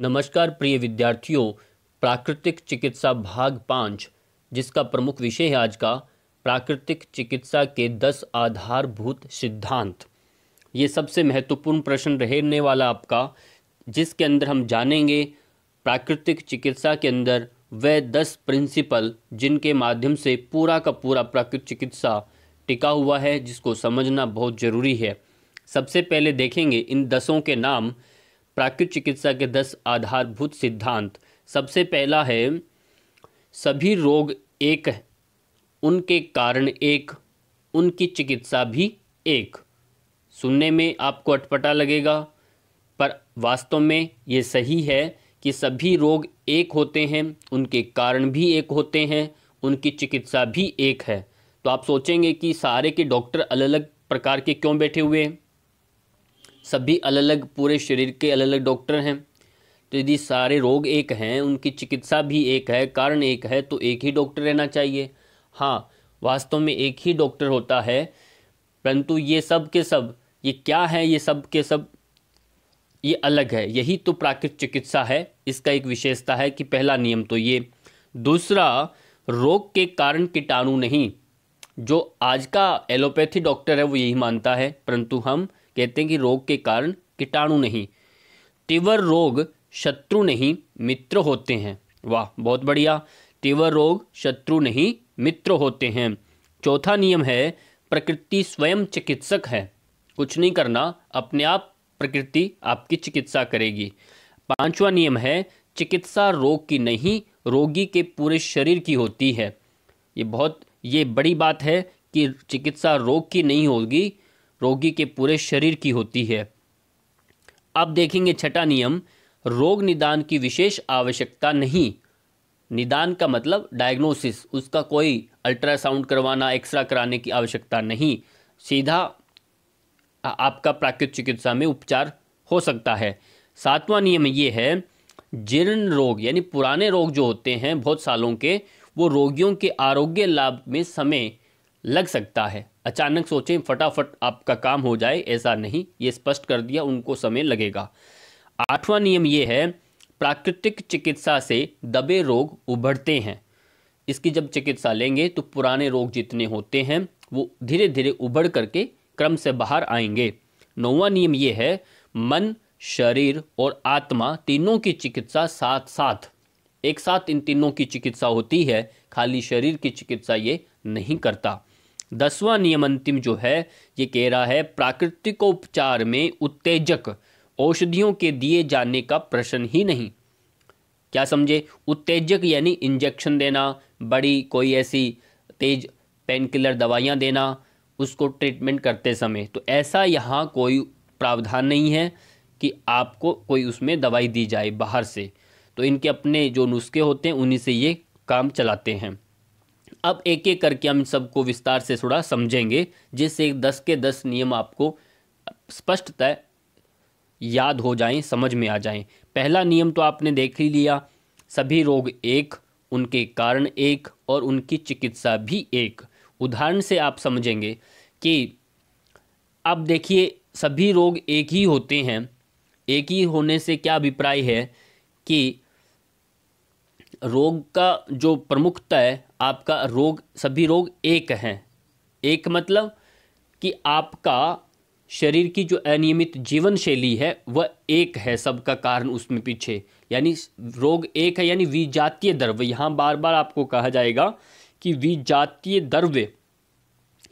नमस्कार प्रिय विद्यार्थियों प्राकृतिक चिकित्सा भाग पाँच जिसका प्रमुख विषय है आज का प्राकृतिक चिकित्सा के दस आधारभूत सिद्धांत ये सबसे महत्वपूर्ण प्रश्न रहने वाला आपका जिसके अंदर हम जानेंगे प्राकृतिक चिकित्सा के अंदर वह दस प्रिंसिपल जिनके माध्यम से पूरा का पूरा प्राकृतिक चिकित्सा टिका हुआ है जिसको समझना बहुत ज़रूरी है सबसे पहले देखेंगे इन दसों के नाम प्राकृत चिकित्सा के दस आधारभूत सिद्धांत सबसे पहला है सभी रोग एक है उनके कारण एक उनकी चिकित्सा भी एक सुनने में आपको अटपटा लगेगा पर वास्तव में ये सही है कि सभी रोग एक होते हैं उनके कारण भी एक होते हैं उनकी चिकित्सा भी एक है तो आप सोचेंगे कि सारे के डॉक्टर अलग अलग प्रकार के क्यों बैठे हुए हैं सभी अलग अलग पूरे शरीर के अलग अलग डॉक्टर हैं तो यदि सारे रोग एक हैं उनकी चिकित्सा भी एक है कारण एक है तो एक ही डॉक्टर रहना चाहिए हाँ वास्तव में एक ही डॉक्टर होता है परंतु ये सब के सब ये क्या है ये सब के सब ये अलग है यही तो प्राकृत चिकित्सा है इसका एक विशेषता है कि पहला नियम तो ये दूसरा रोग के कारण कीटाणु नहीं जो आज का एलोपैथी डॉक्टर है वो यही मानता है परंतु हम कहते हैं कि रोग के कारण कीटाणु नहीं तीव्र रोग शत्रु नहीं मित्र होते हैं वाह बहुत बढ़िया तीव्र रोग शत्रु नहीं मित्र होते हैं चौथा नियम है प्रकृति स्वयं चिकित्सक है कुछ नहीं करना अपने आप प्रकृति आपकी चिकित्सा करेगी पांचवा नियम है चिकित्सा रोग की नहीं रोगी के पूरे शरीर की होती है ये बहुत ये बड़ी बात है कि चिकित्सा रोग की नहीं होगी रोगी के पूरे शरीर की होती है अब देखेंगे छठा नियम रोग निदान की विशेष आवश्यकता नहीं निदान का मतलब डायग्नोसिस उसका कोई अल्ट्रासाउंड करवाना एक्सरा कराने की आवश्यकता नहीं सीधा आपका प्राकृतिक चिकित्सा में उपचार हो सकता है सातवां नियम ये है जीर्ण रोग यानी पुराने रोग जो होते हैं बहुत सालों के वो रोगियों के आरोग्य लाभ में समय लग सकता है अचानक सोचें फटाफट आपका काम हो जाए ऐसा नहीं ये स्पष्ट कर दिया उनको समय लगेगा आठवां नियम ये है प्राकृतिक चिकित्सा से दबे रोग उभरते हैं इसकी जब चिकित्सा लेंगे तो पुराने रोग जितने होते हैं वो धीरे धीरे उभर करके क्रम से बाहर आएंगे नौवा नियम ये है मन शरीर और आत्मा तीनों की चिकित्सा साथ साथ एक साथ इन तीनों की चिकित्सा होती है खाली शरीर की चिकित्सा ये नहीं करता दसवां नियम अंतिम जो है ये कह रहा है प्राकृतिक उपचार में उत्तेजक औषधियों के दिए जाने का प्रश्न ही नहीं क्या समझे उत्तेजक यानी इंजेक्शन देना बड़ी कोई ऐसी तेज पेन किलर दवाइयाँ देना उसको ट्रीटमेंट करते समय तो ऐसा यहाँ कोई प्रावधान नहीं है कि आपको कोई उसमें दवाई दी जाए बाहर से तो इनके अपने जो नुस्खे होते हैं उन्हीं से ये काम चलाते हैं अब एक एक करके हम सबको विस्तार से थोड़ा समझेंगे जिससे दस के दस नियम आपको स्पष्टतः याद हो जाएं समझ में आ जाएं पहला नियम तो आपने देख ही लिया सभी रोग एक उनके कारण एक और उनकी चिकित्सा भी एक उदाहरण से आप समझेंगे कि अब देखिए सभी रोग एक ही होते हैं एक ही होने से क्या अभिप्राय है कि रोग का जो प्रमुखता है आपका रोग सभी रोग एक हैं एक मतलब कि आपका शरीर की जो अनियमित जीवन शैली है वह एक है सबका कारण उसमें पीछे यानी रोग एक है यानी विजातीय द्रव्य यहाँ बार बार आपको कहा जाएगा कि विजातीय द्रव्य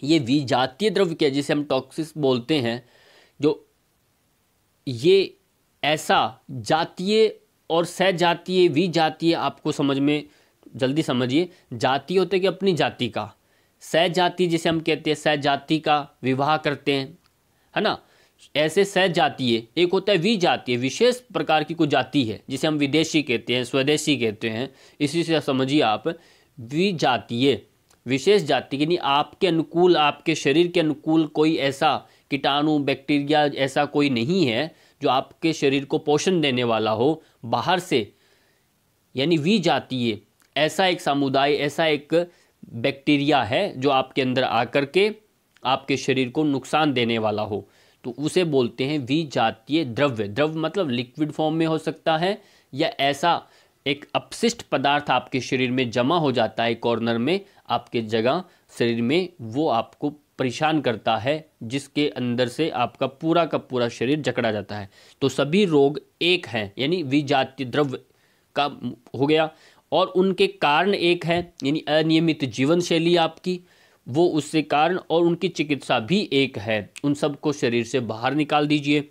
ये विजातीय द्रव्य क्या जिसे हम टॉक्सिस बोलते हैं जो ये ऐसा जातीय और सह जातीय वी जातीय आपको समझ में जल्दी समझिए जाति होते कि अपनी जाति का सह जाति जिसे हम कहते हैं सह जाति का विवाह करते हैं है ना ऐसे सह जातीय एक होता है वी जातीय विशेष प्रकार की कोई जाति है जिसे हम विदेशी कहते हैं स्वदेशी कहते हैं इसी से समझिए आप जातीय विशेष जाति यानी आपके अनुकूल आपके शरीर के अनुकूल कोई ऐसा कीटाणु बैक्टीरिया ऐसा कोई नहीं है जो आपके शरीर को पोषण देने वाला हो बाहर से यानी वी जातीय ऐसा एक समुदाय ऐसा एक बैक्टीरिया है जो आपके अंदर आकर के आपके शरीर को नुकसान देने वाला हो तो उसे बोलते हैं वी जातीय द्रव्य द्रव्य मतलब लिक्विड फॉर्म में हो सकता है या ऐसा एक अपशिष्ट पदार्थ आपके शरीर में जमा हो जाता है कॉर्नर में आपके जगह शरीर में वो आपको परेशान करता है जिसके अंदर से आपका पूरा का पूरा शरीर जकड़ा जाता है तो सभी रोग एक हैं यानी विजाति द्रव्य का हो गया और उनके कारण एक है यानी अनियमित जीवन शैली आपकी वो उससे कारण और उनकी चिकित्सा भी एक है उन सबको शरीर से बाहर निकाल दीजिए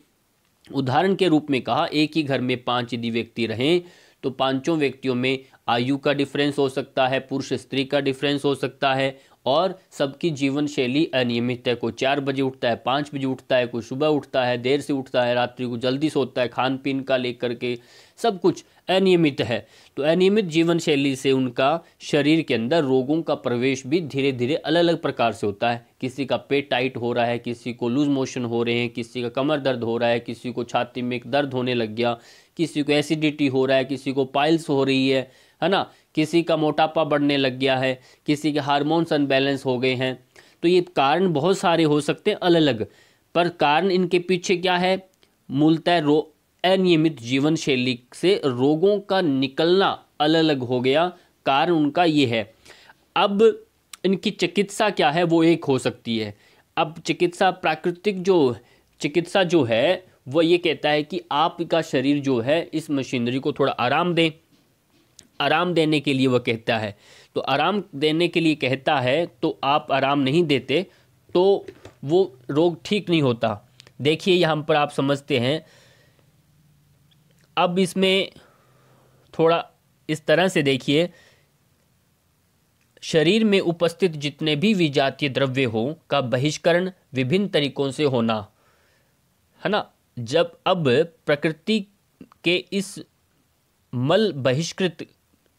उदाहरण के रूप में कहा एक ही घर में पांच यदि व्यक्ति रहें तो पांचों व्यक्तियों में आयु का डिफरेंस हो सकता है पुरुष स्त्री का डिफरेंस हो सकता है और सबकी जीवन शैली अनियमित है कोई चार बजे उठता है पाँच बजे उठता है कोई सुबह उठता है देर से उठता है रात्रि को जल्दी सोता है खान पीन का लेकर के सब कुछ अनियमित है तो अनियमित जीवन शैली से उनका शरीर के अंदर रोगों का प्रवेश भी धीरे धीरे अलग अलग प्रकार से होता है किसी का पेट टाइट हो रहा है किसी को लूज मोशन हो रहे हैं किसी का कमर दर्द हो रहा है किसी को छाती में एक दर्द होने लग गया किसी को एसिडिटी हो रहा है किसी को पाइल्स हो रही है है ना किसी का मोटापा बढ़ने लग गया है किसी के हारमोन्स अनबैलेंस हो गए हैं तो ये कारण बहुत सारे हो सकते हैं अलग अलग पर कारण इनके पीछे क्या है मूलतः रो अनियमित जीवन शैली से रोगों का निकलना अलग अलग हो गया कारण उनका ये है अब इनकी चिकित्सा क्या है वो एक हो सकती है अब चिकित्सा प्राकृतिक जो चिकित्सा जो है वह ये कहता है कि आपका शरीर जो है इस मशीनरी को थोड़ा आराम दें आराम देने के लिए वह कहता है तो आराम देने के लिए कहता है तो आप आराम नहीं देते तो वो रोग ठीक नहीं होता देखिए यहाँ पर आप समझते हैं अब इसमें थोड़ा इस तरह से देखिए शरीर में उपस्थित जितने भी विजातीय द्रव्य हो का बहिष्करण विभिन्न तरीकों से होना है ना जब अब प्रकृति के इस मल बहिष्कृत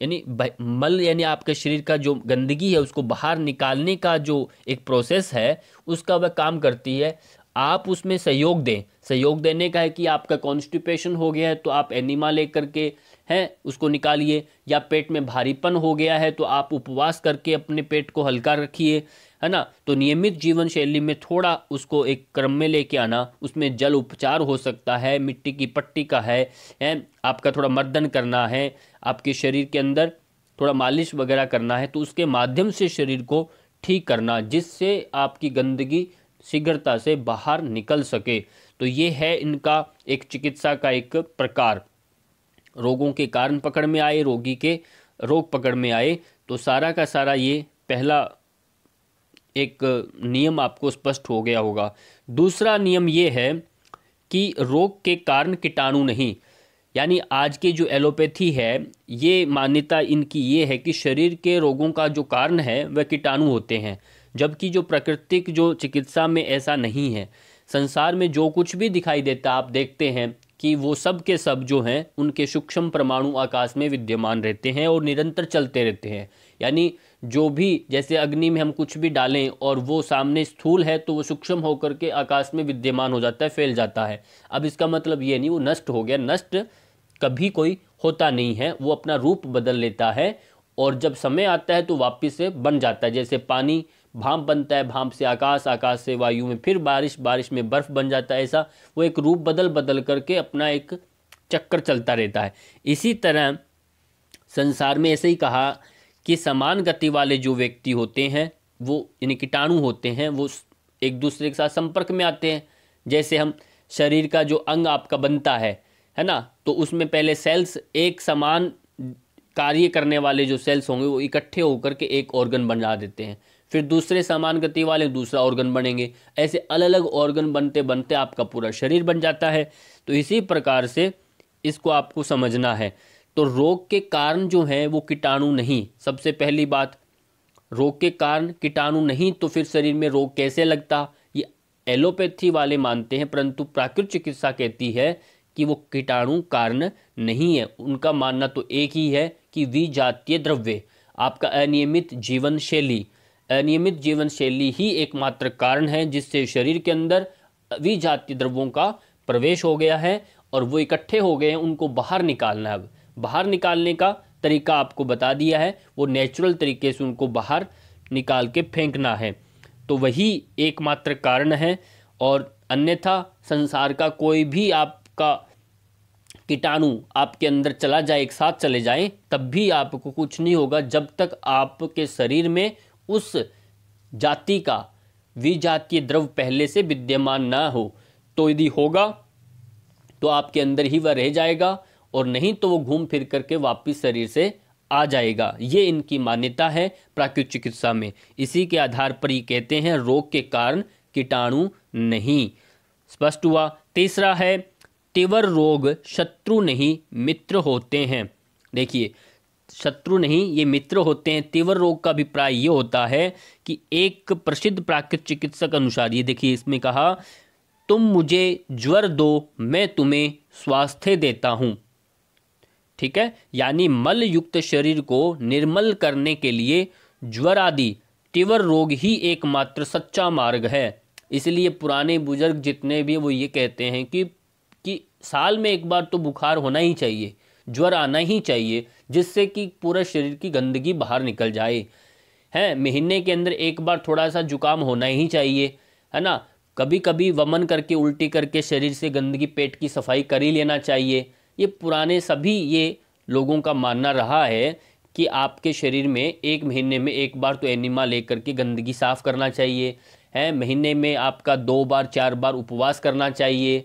यानी मल यानी आपके शरीर का जो गंदगी है उसको बाहर निकालने का जो एक प्रोसेस है उसका वह काम करती है आप उसमें सहयोग दें सहयोग देने का है कि आपका कॉन्स्टिपेशन हो गया है तो आप एनिमा लेकर के हैं उसको निकालिए या पेट में भारीपन हो गया है तो आप उपवास करके अपने पेट को हल्का रखिए है ना तो नियमित जीवन शैली में थोड़ा उसको एक क्रम में लेके आना उसमें जल उपचार हो सकता है मिट्टी की पट्टी का है आपका थोड़ा मर्दन करना है आपके शरीर के अंदर थोड़ा मालिश वगैरह करना है तो उसके माध्यम से शरीर को ठीक करना जिससे आपकी गंदगी शीघ्रता से बाहर निकल सके तो ये है इनका एक चिकित्सा का एक प्रकार रोगों के कारण पकड़ में आए रोगी के रोग पकड़ में आए तो सारा का सारा ये पहला एक नियम आपको स्पष्ट हो गया होगा दूसरा नियम ये है कि रोग के कारण कीटाणु नहीं यानी आज की जो एलोपैथी है ये मान्यता इनकी ये है कि शरीर के रोगों का जो कारण है वह कीटाणु होते हैं जबकि जो प्राकृतिक जो चिकित्सा में ऐसा नहीं है संसार में जो कुछ भी दिखाई देता आप देखते हैं कि वो सब के सब जो हैं उनके सूक्ष्म परमाणु आकाश में विद्यमान रहते हैं और निरंतर चलते रहते हैं यानी जो भी जैसे अग्नि में हम कुछ भी डालें और वो सामने स्थूल है तो वो सूक्ष्म होकर के आकाश में विद्यमान हो जाता है फैल जाता है अब इसका मतलब ये नहीं वो नष्ट हो गया नष्ट कभी कोई होता नहीं है वो अपना रूप बदल लेता है और जब समय आता है तो वापस से बन जाता है जैसे पानी भाप बनता है भाप से आकाश आकाश से वायु में फिर बारिश बारिश में बर्फ़ बन जाता है ऐसा वो एक रूप बदल बदल करके अपना एक चक्कर चलता रहता है इसी तरह संसार में ऐसे ही कहा कि समान गति वाले जो व्यक्ति होते हैं वो यानी कीटाणु होते हैं वो एक दूसरे के साथ संपर्क में आते हैं जैसे हम शरीर का जो अंग आपका बनता है है ना तो उसमें पहले सेल्स एक समान कार्य करने वाले जो सेल्स होंगे वो इकट्ठे होकर के एक ऑर्गन बना देते हैं फिर दूसरे समान गति वाले दूसरा ऑर्गन बनेंगे ऐसे अलग अलग ऑर्गन बनते बनते आपका पूरा शरीर बन जाता है तो इसी प्रकार से इसको आपको समझना है तो रोग के कारण जो है वो कीटाणु नहीं सबसे पहली बात रोग के कारण कीटाणु नहीं तो फिर शरीर में रोग कैसे लगता ये एलोपैथी वाले मानते हैं परंतु प्राकृतिक चिकित्सा कहती है कि वो कीटाणु कारण नहीं है उनका मानना तो एक ही है कि विजातीय द्रव्य आपका अनियमित जीवन शैली अनियमित जीवन शैली ही एकमात्र कारण है जिससे शरीर के अंदर विजातीय द्रव्यों का प्रवेश हो गया है और वो इकट्ठे हो गए हैं उनको बाहर निकालना अब बाहर निकालने का तरीका आपको बता दिया है वो नेचुरल तरीके से उनको बाहर निकाल के फेंकना है तो वही एकमात्र कारण है और अन्यथा संसार का कोई भी आपका कीटाणु आपके अंदर चला जाए एक साथ चले जाए तब भी आपको कुछ नहीं होगा जब तक आपके शरीर में उस जाति का विजातीय द्रव पहले से विद्यमान ना हो तो यदि होगा तो आपके अंदर ही वह रह जाएगा और नहीं तो वो घूम फिर करके वापस शरीर से आ जाएगा ये इनकी मान्यता है प्राकृतिक चिकित्सा में इसी के आधार पर ये कहते हैं रोग के कारण कीटाणु नहीं स्पष्ट हुआ तीसरा है तिवर रोग शत्रु नहीं मित्र होते हैं देखिए शत्रु नहीं ये मित्र होते हैं तीव्र रोग का अभिप्राय ये होता है कि एक प्रसिद्ध प्राकृत चिकित्सक अनुसार ये देखिए इसमें कहा तुम मुझे ज्वर दो मैं तुम्हें स्वास्थ्य देता हूँ ठीक है यानी मल युक्त शरीर को निर्मल करने के लिए ज्वर आदि तीव्र रोग ही एकमात्र सच्चा मार्ग है इसलिए पुराने बुजुर्ग जितने भी वो ये कहते हैं कि कि साल में एक बार तो बुखार होना ही चाहिए ज्वर आना ही चाहिए जिससे कि पूरा शरीर की गंदगी बाहर निकल जाए हैं महीने के अंदर एक बार थोड़ा सा जुकाम होना ही चाहिए है ना कभी कभी वमन करके उल्टी करके शरीर से गंदगी पेट की सफाई कर ही लेना चाहिए ये पुराने सभी ये लोगों का मानना रहा है कि आपके शरीर में एक महीने में एक बार तो एनिमा लेकर के गंदगी साफ़ करना चाहिए है महीने में आपका दो बार चार बार उपवास करना चाहिए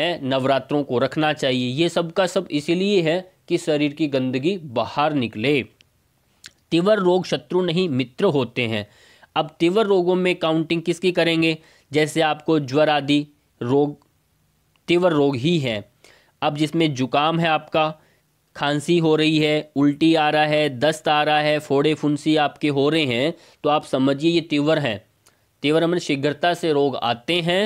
है नवरात्रों को रखना चाहिए ये सब का सब इसीलिए है कि शरीर की गंदगी बाहर निकले तीव्र रोग शत्रु नहीं मित्र होते हैं अब तीव्र रोगों में काउंटिंग किसकी करेंगे जैसे आपको ज्वर आदि रोग तीव्र रोग ही है अब जिसमें जुकाम है आपका खांसी हो रही है उल्टी आ रहा है दस्त आ रहा है फोड़े फुंसी आपके हो रहे हैं तो आप समझिए ये तीव्र हैं तीव्र में मतलब शीघ्रता से रोग आते हैं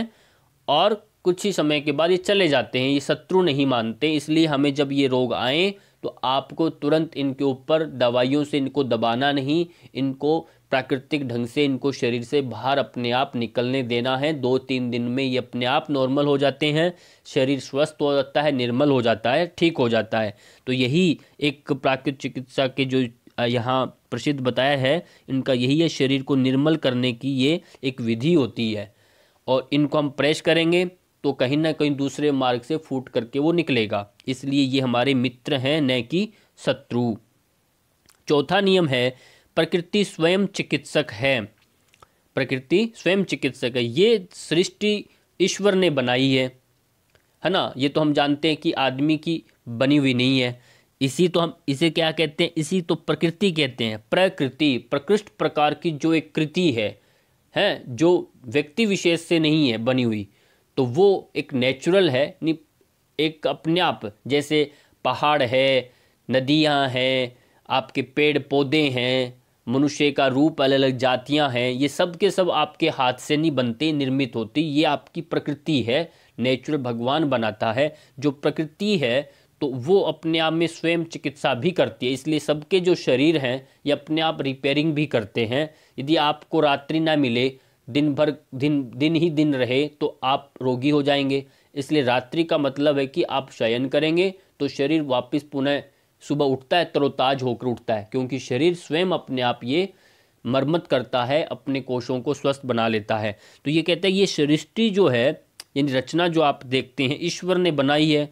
और कुछ ही समय के बाद ये चले जाते हैं ये शत्रु नहीं मानते इसलिए हमें जब ये रोग आए तो आपको तुरंत इनके ऊपर दवाइयों से इनको दबाना नहीं इनको प्राकृतिक ढंग से इनको शरीर से बाहर अपने आप निकलने देना है दो तीन दिन में ये अपने आप नॉर्मल हो जाते हैं शरीर स्वस्थ हो जाता है निर्मल हो जाता है ठीक हो जाता है तो यही एक प्राकृतिक चिकित्सा के जो यहाँ प्रसिद्ध बताया है इनका यही है शरीर को निर्मल करने की ये एक विधि होती है और इनको हम प्रेस करेंगे तो कहीं ना कहीं दूसरे मार्ग से फूट करके वो निकलेगा इसलिए ये हमारे मित्र हैं न कि शत्रु चौथा नियम है प्रकृति स्वयं चिकित्सक है प्रकृति स्वयं चिकित्सक है ये सृष्टि ईश्वर ने बनाई है है ना ये तो हम जानते हैं कि आदमी की बनी हुई नहीं है इसी तो हम इसे क्या कहते हैं इसी तो प्रकृति कहते हैं प्रकृति प्रकृष्ट प्रकार की जो एक कृति है है जो व्यक्ति विशेष से नहीं है बनी हुई तो वो एक नेचुरल है एक अपने आप जैसे पहाड़ है नदियाँ हैं आपके पेड़ पौधे हैं मनुष्य का रूप अलग अलग जातियाँ हैं ये सब के सब आपके हाथ से नहीं बनते निर्मित होती ये आपकी प्रकृति है नेचुरल भगवान बनाता है जो प्रकृति है तो वो अपने आप में स्वयं चिकित्सा भी करती है इसलिए सबके जो शरीर हैं ये अपने आप रिपेयरिंग भी करते हैं यदि आपको रात्रि ना मिले दिन भर दिन दिन ही दिन रहे तो आप रोगी हो जाएंगे इसलिए रात्रि का मतलब है कि आप शयन करेंगे तो शरीर वापस पुनः सुबह उठता है तरोताज होकर उठता है क्योंकि शरीर स्वयं अपने आप ये मरम्मत करता है अपने कोशों को स्वस्थ बना लेता है तो ये कहता है ये सृष्टि जो है यानी रचना जो आप देखते हैं ईश्वर ने बनाई है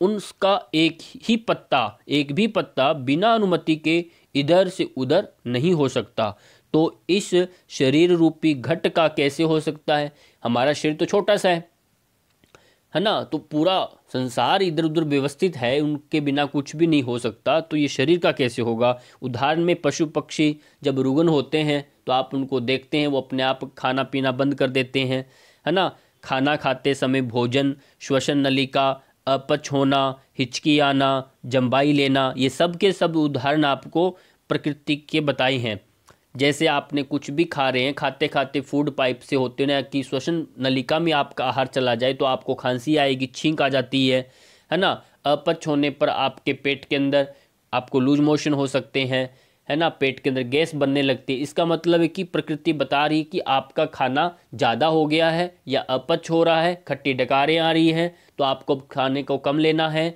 उनका एक ही पत्ता एक भी पत्ता बिना अनुमति के इधर से उधर नहीं हो सकता तो इस शरीर रूपी घट का कैसे हो सकता है हमारा शरीर तो छोटा सा है है ना तो पूरा संसार इधर उधर व्यवस्थित है उनके बिना कुछ भी नहीं हो सकता तो ये शरीर का कैसे होगा उदाहरण में पशु पक्षी जब रुगन होते हैं तो आप उनको देखते हैं वो अपने आप खाना पीना बंद कर देते हैं है ना खाना खाते समय भोजन श्वसन नलिका अपच होना हिचकी आना जम्बाई लेना ये सब के सब उदाहरण आपको प्रकृति के बताए हैं जैसे आपने कुछ भी खा रहे हैं खाते खाते फूड पाइप से होते ना कि श्वसन नलिका में आपका आहार चला जाए तो आपको खांसी आएगी छींक आ जाती है है ना अपच होने पर आपके पेट के अंदर आपको लूज मोशन हो सकते हैं है ना पेट के अंदर गैस बनने लगती है इसका मतलब है कि प्रकृति बता रही कि आपका खाना ज़्यादा हो गया है या अपच हो रहा है खट्टी डकारें आ रही हैं तो आपको खाने को कम लेना है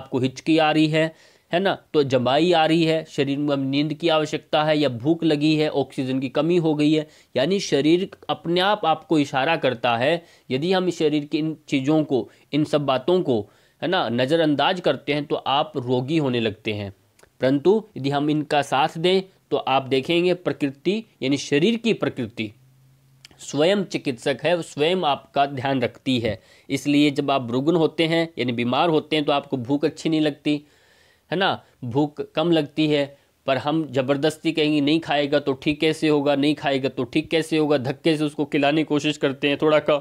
आपको हिचकी आ रही है है ना तो जमाई आ रही है शरीर में नींद की आवश्यकता है या भूख लगी है ऑक्सीजन की कमी हो गई है यानी शरीर अपने आप आपको इशारा करता है यदि हम शरीर की इन चीज़ों को इन सब बातों को है ना नज़रअंदाज करते हैं तो आप रोगी होने लगते हैं परंतु यदि हम इनका साथ दें तो आप देखेंगे प्रकृति यानी शरीर की प्रकृति स्वयं चिकित्सक है स्वयं आपका ध्यान रखती है इसलिए जब आप रुग्ण होते हैं यानी बीमार होते हैं तो आपको भूख अच्छी नहीं लगती है ना भूख कम लगती है पर हम ज़बरदस्ती कहेंगे नहीं खाएगा तो ठीक कैसे होगा नहीं खाएगा तो ठीक कैसे होगा धक्के से उसको खिलाने की कोशिश करते हैं थोड़ा खा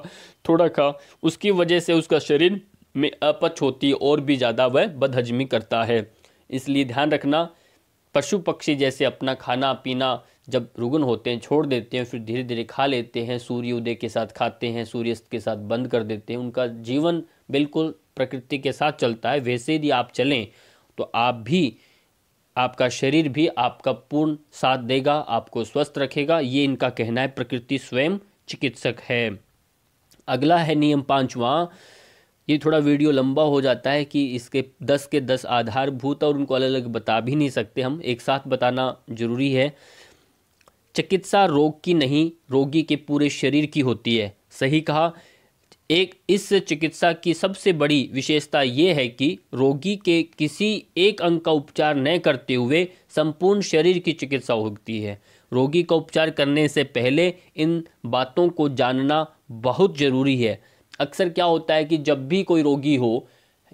थोड़ा खा उसकी वजह से उसका शरीर में अपच होती है और भी ज़्यादा वह बदहजमी करता है इसलिए ध्यान रखना पशु पक्षी जैसे अपना खाना पीना जब रुगन होते हैं छोड़ देते हैं फिर धीरे धीरे खा लेते हैं सूर्योदय के साथ खाते हैं सूर्यास्त के साथ बंद कर देते हैं उनका जीवन बिल्कुल प्रकृति के साथ चलता है वैसे यदि आप चलें तो आप भी आपका शरीर भी आपका पूर्ण साथ देगा आपको स्वस्थ रखेगा ये इनका कहना है प्रकृति स्वयं चिकित्सक है अगला है नियम पांचवा ये थोड़ा वीडियो लंबा हो जाता है कि इसके दस के दस आधारभूत और उनको अलग अलग बता भी नहीं सकते हम एक साथ बताना जरूरी है चिकित्सा रोग की नहीं रोगी के पूरे शरीर की होती है सही कहा एक इस चिकित्सा की सबसे बड़ी विशेषता ये है कि रोगी के किसी एक अंग का उपचार न करते हुए संपूर्ण शरीर की चिकित्सा होती है रोगी का उपचार करने से पहले इन बातों को जानना बहुत ज़रूरी है अक्सर क्या होता है कि जब भी कोई रोगी हो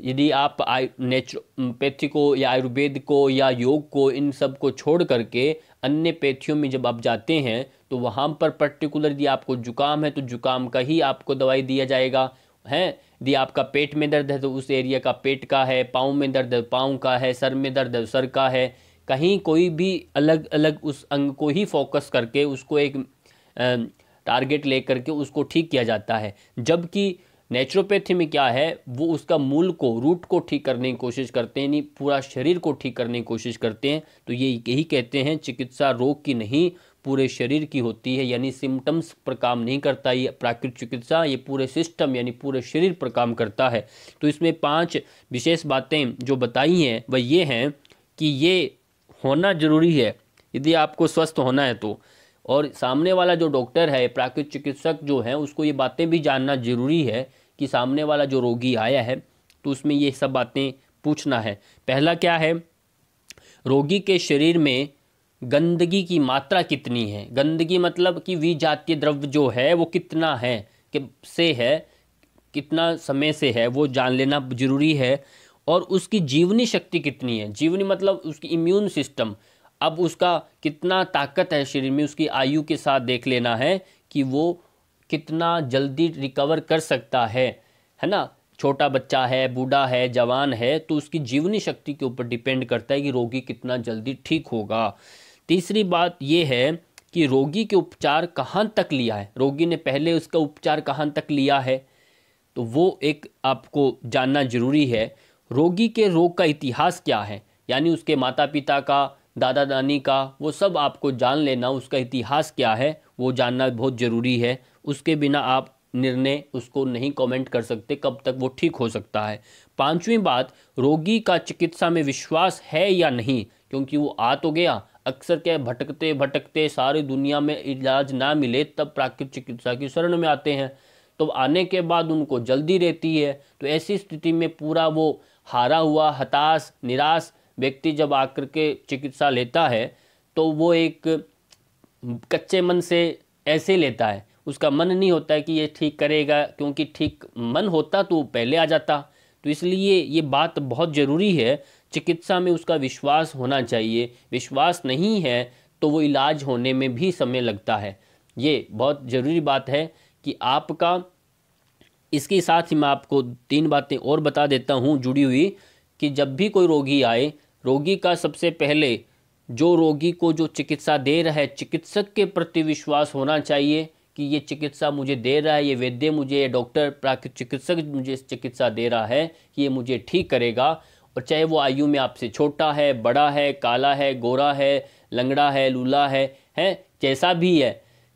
यदि आप आयु नेचुरोपैथी को या आयुर्वेद को या योग को इन सब को छोड़ करके अन्य पैथियों में जब आप जाते हैं तो वहाँ पर पर्टिकुलर यदि आपको जुकाम है तो जुकाम का ही आपको दवाई दिया जाएगा हैं यदि आपका पेट में दर्द है तो उस एरिया का पेट का है पाँव में दर्द है पाँव का है सर में दर्द है सर का है कहीं कोई भी अलग अलग उस अंग को ही फोकस करके उसको एक टारगेट ले के उसको ठीक किया जाता है जबकि नेचुरोपैथी में क्या है वो उसका मूल को रूट को ठीक करने की कोशिश करते हैं यानी पूरा शरीर को ठीक करने की कोशिश करते हैं तो ये यही कहते हैं चिकित्सा रोग की नहीं पूरे शरीर की होती है यानी सिम्टम्स पर काम नहीं करता ये प्राकृतिक चिकित्सा ये पूरे सिस्टम यानी पूरे शरीर पर काम करता है तो इसमें पाँच विशेष बातें जो बताई हैं वह ये हैं कि ये होना ज़रूरी है यदि आपको स्वस्थ होना है तो और सामने वाला जो डॉक्टर है प्राकृतिक चिकित्सक जो है उसको ये बातें भी जानना जरूरी है कि सामने वाला जो रोगी आया है तो उसमें ये सब बातें पूछना है पहला क्या है रोगी के शरीर में गंदगी की मात्रा कितनी है गंदगी मतलब कि विजातीय द्रव्य जो है वो कितना है कि से है कितना समय से है वो जान लेना जरूरी है और उसकी जीवनी शक्ति कितनी है जीवनी मतलब उसकी इम्यून सिस्टम अब उसका कितना ताकत है शरीर में उसकी आयु के साथ देख लेना है कि वो कितना जल्दी रिकवर कर सकता है है ना छोटा बच्चा है बूढ़ा है जवान है तो उसकी जीवनी शक्ति के ऊपर डिपेंड करता है कि रोगी कितना जल्दी ठीक होगा तीसरी बात ये है कि रोगी के उपचार कहाँ तक लिया है रोगी ने पहले उसका उपचार कहाँ तक लिया है तो वो एक आपको जानना जरूरी है रोगी के रोग का इतिहास क्या है यानी उसके माता पिता का दादा नानी का वो सब आपको जान लेना उसका इतिहास क्या है वो जानना बहुत ज़रूरी है उसके बिना आप निर्णय उसको नहीं कमेंट कर सकते कब तक वो ठीक हो सकता है पांचवी बात रोगी का चिकित्सा में विश्वास है या नहीं क्योंकि वो आ तो गया अक्सर क्या भटकते भटकते सारी दुनिया में इलाज ना मिले तब प्राकृतिक चिकित्सा की शरण में आते हैं तो आने के बाद उनको जल्दी रहती है तो ऐसी स्थिति में पूरा वो हारा हुआ हताश निराश व्यक्ति जब आकर के चिकित्सा लेता है तो वो एक कच्चे मन से ऐसे लेता है उसका मन नहीं होता है कि ये ठीक करेगा क्योंकि ठीक मन होता तो पहले आ जाता तो इसलिए ये बात बहुत ज़रूरी है चिकित्सा में उसका विश्वास होना चाहिए विश्वास नहीं है तो वो इलाज होने में भी समय लगता है ये बहुत ज़रूरी बात है कि आपका इसके साथ ही मैं आपको तीन बातें और बता देता हूँ जुड़ी हुई कि जब भी कोई रोगी आए रोगी का सबसे पहले जो रोगी को जो चिकित्सा दे रहा है चिकित्सक के प्रति विश्वास होना चाहिए कि ये चिकित्सा मुझे दे रहा है ये वैद्य मुझे ये डॉक्टर प्राकृत चिकित्सक मुझे चिकित्सा दे रहा है कि ये मुझे ठीक करेगा और चाहे वो आयु में आपसे छोटा है बड़ा है काला है गोरा है लंगड़ा है लूला है हैं जैसा भी है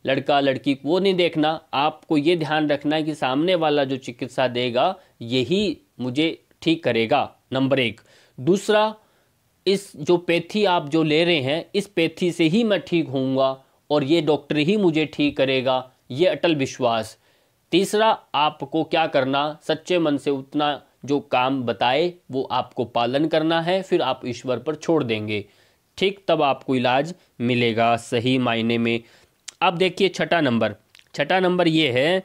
लड़का लड़की वो नहीं देखना आपको ये ध्यान रखना है कि सामने वाला जो चिकित्सा देगा यही मुझे ठीक करेगा नंबर एक दूसरा इस जो पैथी आप जो ले रहे हैं इस पैथी से ही मैं ठीक होऊंगा और ये डॉक्टर ही मुझे ठीक करेगा ये अटल विश्वास तीसरा आपको क्या करना सच्चे मन से उतना जो काम बताए वो आपको पालन करना है फिर आप ईश्वर पर छोड़ देंगे ठीक तब आपको इलाज मिलेगा सही मायने में अब देखिए छठा नंबर छठा नंबर ये है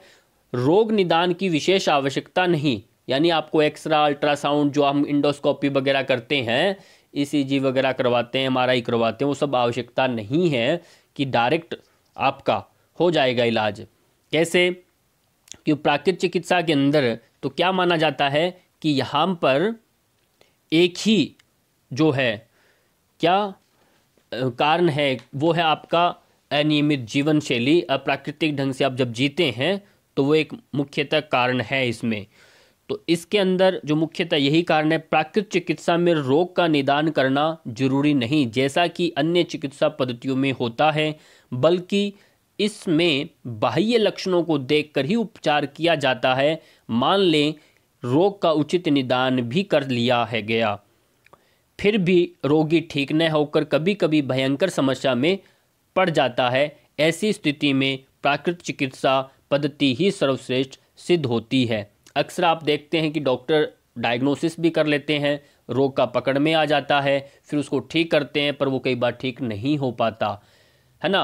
रोग निदान की विशेष आवश्यकता नहीं यानी आपको एक्सरा अल्ट्रासाउंड जो हम इंडोस्कोपी वगैरह करते हैं ईसीजी e वगैरह करवाते हैं एमआरआई करवाते हैं वो सब आवश्यकता नहीं है कि डायरेक्ट आपका हो जाएगा इलाज कैसे कि प्राकृतिक चिकित्सा के अंदर तो क्या माना जाता है कि यहाँ पर एक ही जो है क्या कारण है वो है आपका अनियमित जीवन शैली अप्राकृतिक ढंग से आप जब जीते हैं तो वो एक मुख्यतः कारण है इसमें तो इसके अंदर जो मुख्यतः यही कारण है प्राकृतिक चिकित्सा में रोग का निदान करना जरूरी नहीं जैसा कि अन्य चिकित्सा पद्धतियों में होता है बल्कि इसमें बाह्य लक्षणों को देखकर ही उपचार किया जाता है मान लें रोग का उचित निदान भी कर लिया है गया फिर भी रोगी ठीक न होकर कभी कभी भयंकर समस्या में पड़ जाता है ऐसी स्थिति में प्राकृतिक चिकित्सा पद्धति ही सर्वश्रेष्ठ सिद्ध होती है अक्सर आप देखते हैं कि डॉक्टर डायग्नोसिस भी कर लेते हैं रोग का पकड़ में आ जाता है फिर उसको ठीक करते हैं पर वो कई बार ठीक नहीं हो पाता है ना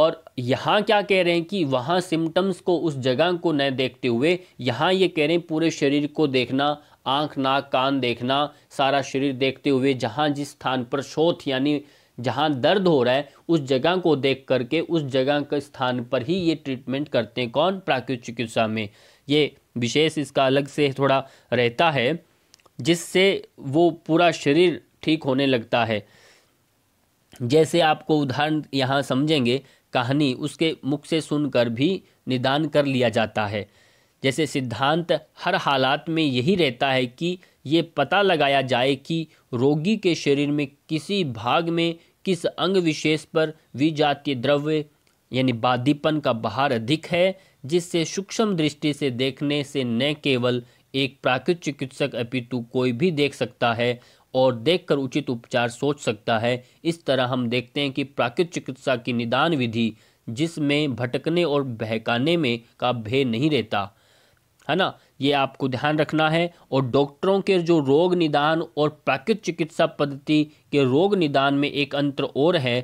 और यहाँ क्या कह रहे हैं कि वहाँ सिम्टम्स को उस जगह को न देखते हुए यहाँ ये कह रहे हैं पूरे शरीर को देखना आँख नाक कान देखना सारा शरीर देखते हुए जहाँ जिस स्थान पर शोथ यानी जहाँ दर्द हो रहा है उस जगह को देख करके उस जगह के स्थान पर ही ये ट्रीटमेंट करते हैं कौन प्राकृतिक चिकित्सा में ये विशेष इसका अलग से थोड़ा रहता है जिससे वो पूरा शरीर ठीक होने लगता है जैसे आपको उदाहरण यहाँ समझेंगे कहानी उसके मुख से सुनकर भी निदान कर लिया जाता है जैसे सिद्धांत हर हालात में यही रहता है कि ये पता लगाया जाए कि रोगी के शरीर में किसी भाग में किस अंग विशेष पर विजातीय द्रव्य यानी बादीपन का बहार अधिक है जिससे सूक्ष्म दृष्टि से देखने से न केवल एक प्राकृत चिकित्सक अपितु कोई भी देख सकता है और देखकर उचित उपचार सोच सकता है इस तरह हम देखते हैं कि प्राकृत चिकित्सा की निदान विधि जिसमें भटकने और बहकाने में का भय नहीं रहता है ना ये आपको ध्यान रखना है और डॉक्टरों के जो रोग निदान और प्राकृत चिकित्सा पद्धति के रोग निदान में एक अंतर और है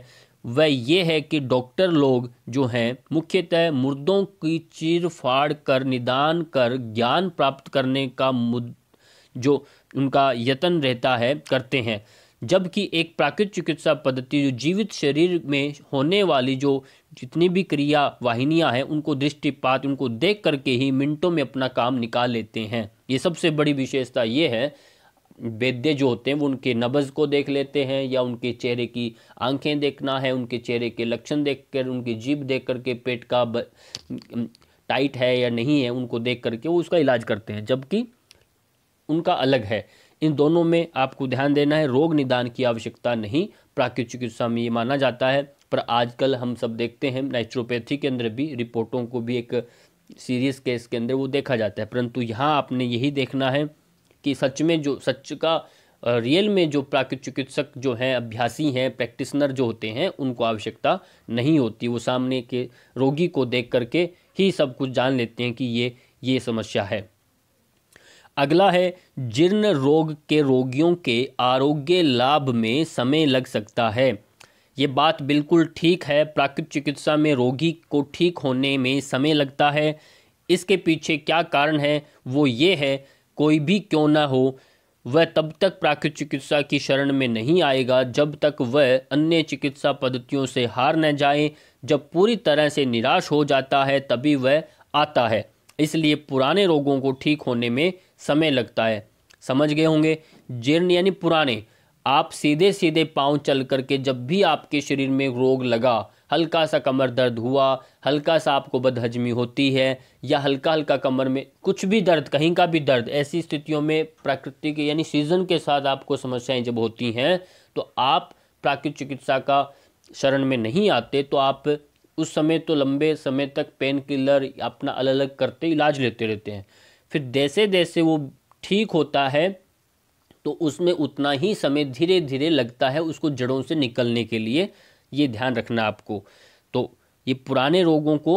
वह ये है कि डॉक्टर लोग जो हैं मुख्यतः मुर्दों की चीर फाड़ कर निदान कर ज्ञान प्राप्त करने का मुद जो उनका यत्न रहता है करते हैं जबकि एक प्राकृतिक चिकित्सा पद्धति जो जीवित शरीर में होने वाली जो जितनी भी क्रिया वाहिनियाँ हैं उनको दृष्टिपात उनको देख करके ही मिनटों में अपना काम निकाल लेते हैं ये सबसे बड़ी विशेषता ये है वैद्य जो होते हैं वो उनके नब्ज़ को देख लेते हैं या उनके चेहरे की आंखें देखना है उनके चेहरे के लक्षण देखकर उनकी जीभ देख करके पेट का ब, टाइट है या नहीं है उनको देख करके वो उसका इलाज करते हैं जबकि उनका अलग है इन दोनों में आपको ध्यान देना है रोग निदान की आवश्यकता नहीं प्राकृतिक चिकित्सा में ये माना जाता है पर आजकल हम सब देखते हैं नेचुरोपैथी के अंदर भी रिपोर्टों को भी एक सीरियस केस के अंदर वो देखा जाता है परंतु यहाँ आपने यही देखना है कि सच में जो सच का रियल में जो प्राकृतिक चिकित्सक जो हैं अभ्यासी हैं प्रैक्टिसनर जो होते हैं उनको आवश्यकता नहीं होती वो सामने के रोगी को देख करके ही सब कुछ जान लेते हैं कि ये ये समस्या है अगला है जीर्ण रोग के रोगियों के आरोग्य लाभ में समय लग सकता है ये बात बिल्कुल ठीक है प्राकृतिक चिकित्सा में रोगी को ठीक होने में समय लगता है इसके पीछे क्या कारण है वो ये है कोई भी क्यों ना हो वह तब तक प्राकृत चिकित्सा की शरण में नहीं आएगा जब तक वह अन्य चिकित्सा पद्धतियों से हार न जाए जब पूरी तरह से निराश हो जाता है तभी वह आता है इसलिए पुराने रोगों को ठीक होने में समय लगता है समझ गए होंगे जीर्ण यानी पुराने आप सीधे सीधे पांव चल करके जब भी आपके शरीर में रोग लगा हल्का सा कमर दर्द हुआ हल्का सा आपको बदहजमी होती है या हल्का हल्का कमर में कुछ भी दर्द कहीं का भी दर्द ऐसी स्थितियों में प्रकृति के यानी सीज़न के साथ आपको समस्याएं जब होती हैं तो आप प्राकृतिक चिकित्सा का शरण में नहीं आते तो आप उस समय तो लंबे समय तक पेन किलर अपना अलग अलग करते इलाज लेते रहते हैं फिर जैसे जैसे वो ठीक होता है तो उसमें उतना ही समय धीरे धीरे लगता है उसको जड़ों से निकलने के लिए ये ध्यान रखना आपको तो ये पुराने रोगों को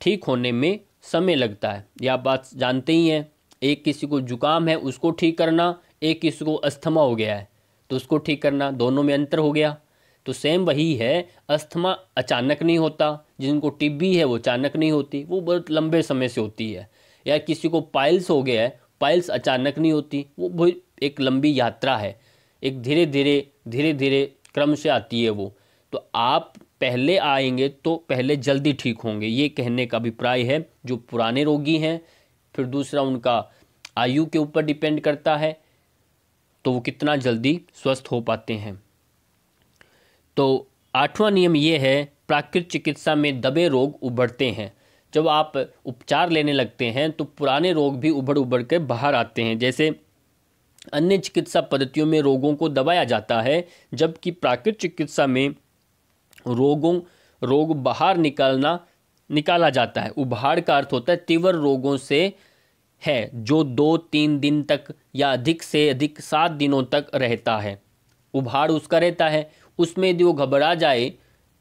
ठीक होने में समय लगता है ये आप बात जानते ही हैं एक किसी को जुकाम है उसको ठीक करना एक किसी को अस्थमा हो गया है तो उसको ठीक करना दोनों में अंतर हो गया तो सेम वही है अस्थमा अचानक नहीं होता जिनको टिब्बी है वो अचानक नहीं होती वो बहुत लंबे समय से होती है या किसी को पाइल्स हो गया है पाइल्स अचानक नहीं होती वो एक लंबी यात्रा है एक धीरे धीरे धीरे धीरे क्रम से आती है वो तो आप पहले आएंगे तो पहले जल्दी ठीक होंगे ये कहने का अभिप्राय है जो पुराने रोगी हैं फिर दूसरा उनका आयु के ऊपर डिपेंड करता है तो वो कितना जल्दी स्वस्थ हो पाते हैं तो आठवां नियम ये है प्राकृतिक चिकित्सा में दबे रोग उभरते हैं जब आप उपचार लेने लगते हैं तो पुराने रोग भी उभर उभर के बाहर आते हैं जैसे अन्य चिकित्सा पद्धतियों में रोगों को दबाया जाता है जबकि प्राकृतिक चिकित्सा में रोगों रोग बाहर निकालना निकाला जाता है उभार का अर्थ होता है तीव्र रोगों से है जो दो तीन दिन तक या अधिक से अधिक सात दिनों तक रहता है उभाड़ उसका रहता है उसमें यदि वो घबरा जाए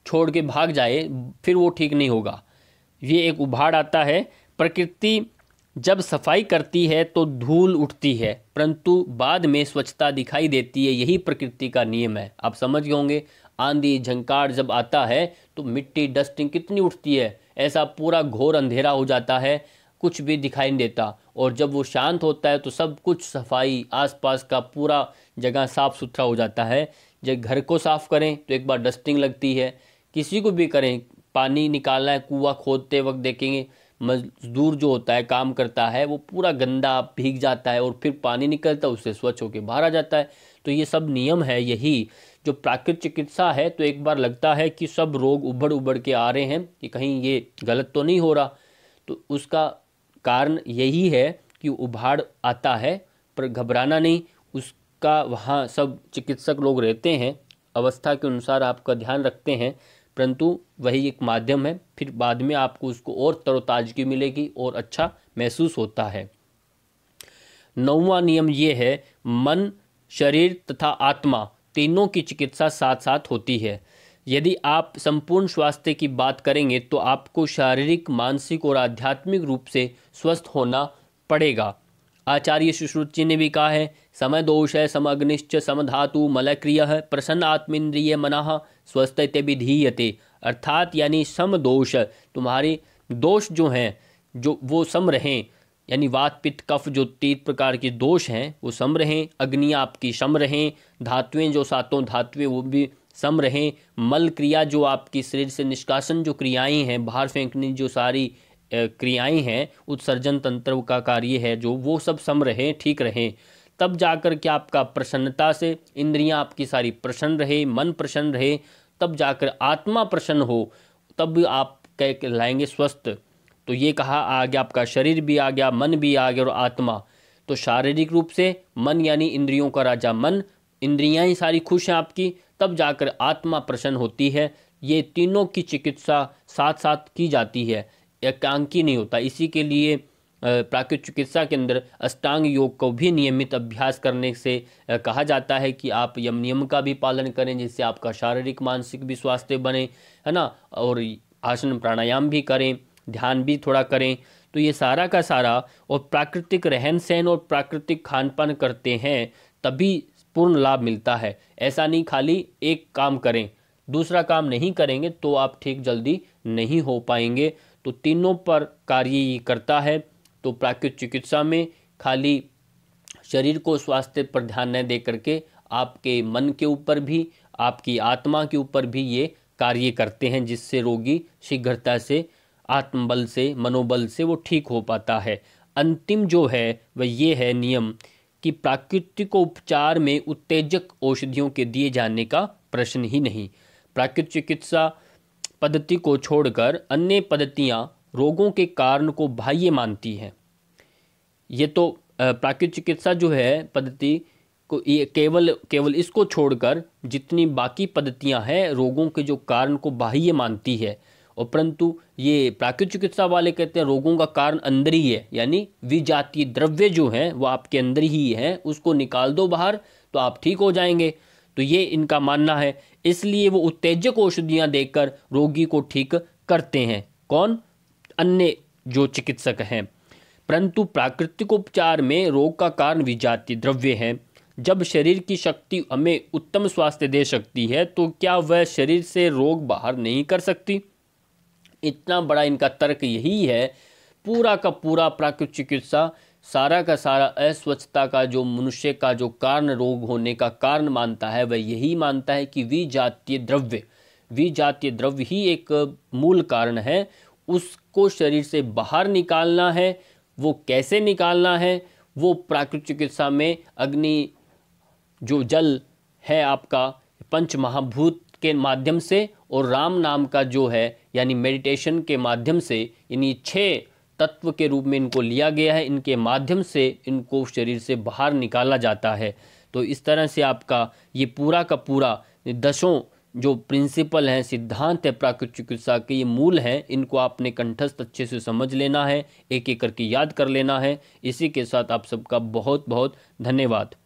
छोड़ के भाग जाए फिर वो ठीक नहीं होगा ये एक उभाड़ आता है प्रकृति जब सफाई करती है तो धूल उठती है परंतु बाद में स्वच्छता दिखाई देती है यही प्रकृति का नियम है आप समझ गए होंगे आंधी झंकार जब आता है तो मिट्टी डस्टिंग कितनी उठती है ऐसा पूरा घोर अंधेरा हो जाता है कुछ भी दिखाई नहीं देता और जब वो शांत होता है तो सब कुछ सफाई आसपास का पूरा जगह साफ़ सुथरा हो जाता है जब घर को साफ़ करें तो एक बार डस्टिंग लगती है किसी को भी करें पानी निकालना है कुआँ खोदते वक्त देखेंगे मजदूर जो होता है काम करता है वो पूरा गंदा भीग जाता है और फिर पानी निकलता है उससे स्वच्छ होकर बाहर आ जाता है तो ये सब नियम है यही जो प्राकृतिक चिकित्सा है तो एक बार लगता है कि सब रोग उभर उभर के आ रहे हैं कि कहीं ये गलत तो नहीं हो रहा तो उसका कारण यही है कि उभाड़ आता है पर घबराना नहीं उसका वहाँ सब चिकित्सक लोग रहते हैं अवस्था के अनुसार आपका ध्यान रखते हैं परंतु वही एक माध्यम है फिर बाद में आपको उसको और तरोताजगी मिलेगी और अच्छा महसूस होता है नौवा नियम ये है मन शरीर तथा आत्मा तीनों की चिकित्सा साथ साथ होती है यदि आप संपूर्ण स्वास्थ्य की बात करेंगे तो आपको शारीरिक मानसिक और आध्यात्मिक रूप से स्वस्थ होना पड़ेगा आचार्य सुश्रुत जी ने भी कहा है समय दोष है समग्निश्च समधातु मल क्रिय है प्रसन्न मना मनाह स्वस्थ धीयते अर्थात यानी सम दोष तुम्हारे दोष जो हैं जो वो सम रहें यानी वात पित्त कफ जो तीन प्रकार के दोष हैं वो सम रहें अग्नियाँ आपकी सम रहें धातुएँ जो सातों धातुएं वो भी सम रहें मल क्रिया जो आपकी शरीर से निष्कासन जो क्रियाएं हैं बाहर फेंकने जो सारी क्रियाएं हैं उत्सर्जन तंत्र का कार्य है जो वो सब सम रहें ठीक रहें तब जाकर के आपका प्रसन्नता से इंद्रियां आपकी सारी प्रसन्न रहे मन प्रसन्न रहे तब जाकर आत्मा प्रसन्न हो तब आप कह लाएंगे स्वस्थ तो ये कहा आ गया आपका शरीर भी आ गया मन भी आ गया और आत्मा तो शारीरिक रूप से मन यानी इंद्रियों का राजा मन इंद्रियाँ ही सारी खुश हैं आपकी तब जाकर आत्मा प्रसन्न होती है ये तीनों की चिकित्सा साथ साथ की जाती है एकांकी नहीं होता इसी के लिए प्राकृत चिकित्सा के अंदर अष्टांग योग को भी नियमित अभ्यास करने से कहा जाता है कि आप यम नियम का भी पालन करें जिससे आपका शारीरिक मानसिक भी स्वास्थ्य बने है ना और आसन प्राणायाम भी करें ध्यान भी थोड़ा करें तो ये सारा का सारा और प्राकृतिक रहन सहन और प्राकृतिक खान पान करते हैं तभी पूर्ण लाभ मिलता है ऐसा नहीं खाली एक काम करें दूसरा काम नहीं करेंगे तो आप ठीक जल्दी नहीं हो पाएंगे तो तीनों पर कार्य ये करता है तो प्राकृतिक चिकित्सा में खाली शरीर को स्वास्थ्य पर ध्यान न दे करके आपके मन के ऊपर भी आपकी आत्मा के ऊपर भी ये कार्य करते हैं जिससे रोगी शीघ्रता से आत्मबल से मनोबल से वो ठीक हो पाता है अंतिम जो है वह ये है नियम कि प्राकृतिक उपचार में उत्तेजक औषधियों के दिए जाने का प्रश्न ही नहीं प्राकृतिक चिकित्सा पद्धति को छोड़कर अन्य पद्धतियाँ रोगों के कारण को बाह्य मानती हैं ये तो प्राकृतिक चिकित्सा जो है पद्धति को ये केवल केवल इसको छोड़कर जितनी बाकी पद्धतियाँ हैं रोगों के जो कारण को बाह्य मानती है और परंतु ये प्राकृतिक चिकित्सा वाले कहते हैं रोगों का कारण अंदर ही है यानी विजातीय द्रव्य जो हैं वो आपके अंदर ही हैं उसको निकाल दो बाहर तो आप ठीक हो जाएंगे तो ये इनका मानना है इसलिए वो उत्तेजक औषधियाँ देकर रोगी को ठीक करते हैं कौन अन्य जो चिकित्सक हैं परंतु प्राकृतिक उपचार में रोग का कारण विजातीय द्रव्य है जब शरीर की शक्ति हमें उत्तम स्वास्थ्य दे सकती है तो क्या वह शरीर से रोग बाहर नहीं कर सकती इतना बड़ा इनका तर्क यही है पूरा का पूरा प्राकृत चिकित्सा सारा का सारा अस्वच्छता का जो मनुष्य का जो कारण रोग होने का कारण मानता है वह यही मानता है कि विजातीय द्रव्य विजातीय द्रव्य ही एक मूल कारण है उसको शरीर से बाहर निकालना है वो कैसे निकालना है वो प्राकृतिक चिकित्सा में अग्नि जो जल है आपका पंच महाभूत के माध्यम से और राम नाम का जो है यानी मेडिटेशन के माध्यम से इन्हीं छः तत्व के रूप में इनको लिया गया है इनके माध्यम से इनको शरीर से बाहर निकाला जाता है तो इस तरह से आपका ये पूरा का पूरा दसों जो प्रिंसिपल हैं सिद्धांत है प्राकृतिक चिकित्सा के ये मूल हैं इनको आपने कंठस्थ अच्छे से समझ लेना है एक एक करके याद कर लेना है इसी के साथ आप सबका बहुत बहुत धन्यवाद